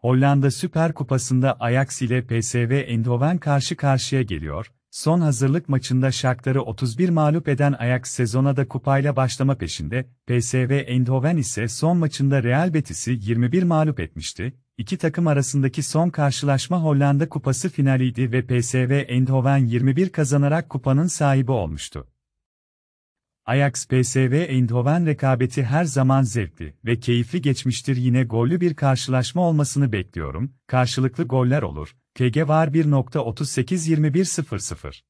Hollanda Süper Kupası'nda Ajax ile PSV Eindhoven karşı karşıya geliyor. Son hazırlık maçında şarkları 31 mağlup eden Ajax sezona da kupayla başlama peşinde, PSV Eindhoven ise son maçında Real Betis'i 21 mağlup etmişti. İki takım arasındaki son karşılaşma Hollanda Kupası finaliydi ve PSV Eindhoven 21 kazanarak kupanın sahibi olmuştu. Ajax PSV Eindhoven rekabeti her zaman zevkli ve keyifli geçmiştir yine gollü bir karşılaşma olmasını bekliyorum, karşılıklı goller olur, KG var 1.38-21.00